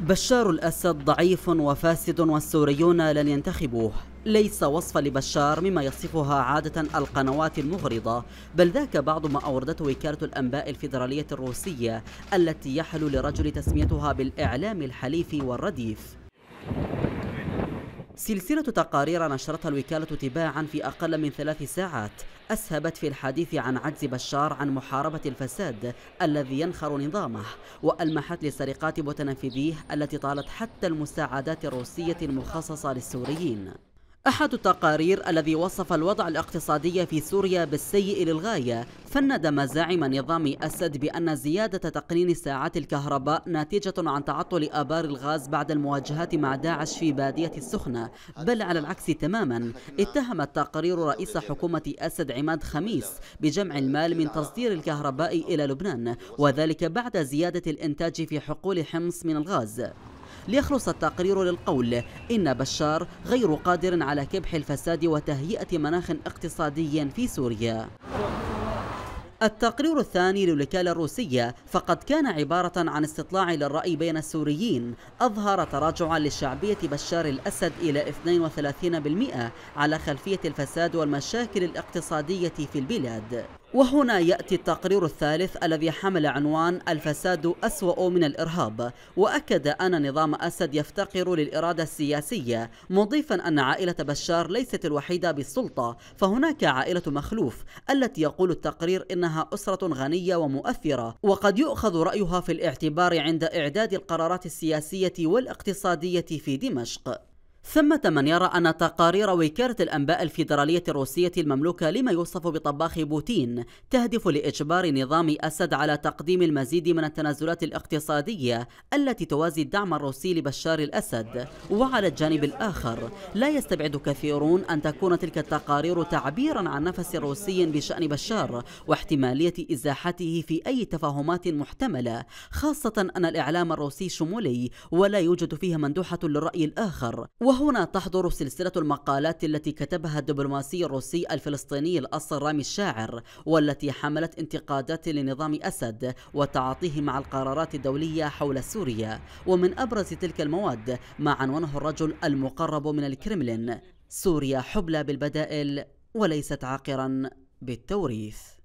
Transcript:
بشار الأسد ضعيف وفاسد والسوريون لن ينتخبوه ليس وصفا لبشار مما يصفها عادة القنوات المغرضة بل ذاك بعض ما أوردته وكالة الأنباء الفيدرالية الروسية التي يحل لرجل تسميتها بالإعلام الحليف والرديف سلسلة تقارير نشرتها الوكالة تباعا في أقل من ثلاث ساعات أسهبت في الحديث عن عجز بشار عن محاربة الفساد الذي ينخر نظامه وألمحت لسرقات متنفذيه التي طالت حتى المساعدات الروسية المخصصة للسوريين أحد التقارير الذي وصف الوضع الاقتصادي في سوريا بالسيء للغاية فند مزاعم نظام أسد بأن زيادة تقنين ساعات الكهرباء ناتجة عن تعطل آبار الغاز بعد المواجهات مع داعش في بادية السخنة بل على العكس تماما اتهم التقرير رئيس حكومة أسد عماد خميس بجمع المال من تصدير الكهرباء إلى لبنان وذلك بعد زيادة الإنتاج في حقول حمص من الغاز ليخلص التقرير للقول إن بشار غير قادر على كبح الفساد وتهيئة مناخ اقتصادي في سوريا التقرير الثاني للوكالة الروسية فقد كان عبارة عن استطلاع للرأي بين السوريين أظهر تراجعا لشعبية بشار الأسد إلى 32% على خلفية الفساد والمشاكل الاقتصادية في البلاد وهنا يأتي التقرير الثالث الذي حمل عنوان الفساد أسوأ من الإرهاب وأكد أن نظام أسد يفتقر للإرادة السياسية مضيفا أن عائلة بشار ليست الوحيدة بالسلطة فهناك عائلة مخلوف التي يقول التقرير إنها أسرة غنية ومؤثرة وقد يؤخذ رأيها في الاعتبار عند إعداد القرارات السياسية والاقتصادية في دمشق ثمة من يرى أن تقارير وكالة الأنباء الفيدرالية الروسية المملوكة لما يوصف بطباخ بوتين تهدف لإجبار نظام أسد على تقديم المزيد من التنازلات الاقتصادية التي توازي الدعم الروسي لبشار الأسد وعلى الجانب الآخر لا يستبعد كثيرون أن تكون تلك التقارير تعبيرا عن نفس روسي بشأن بشار واحتمالية إزاحته في أي تفاهمات محتملة خاصة أن الإعلام الروسي شمولي ولا يوجد فيها مندوحة للرأي الآخر وهو وهنا تحضر سلسلة المقالات التي كتبها الدبلوماسي الروسي الفلسطيني الأصل رامي الشاعر والتي حملت انتقادات لنظام أسد وتعاطيه مع القرارات الدولية حول سوريا ومن أبرز تلك المواد ما عنوانه الرجل المقرب من الكرملين سوريا حبلى بالبدائل وليست عاقرا بالتوريث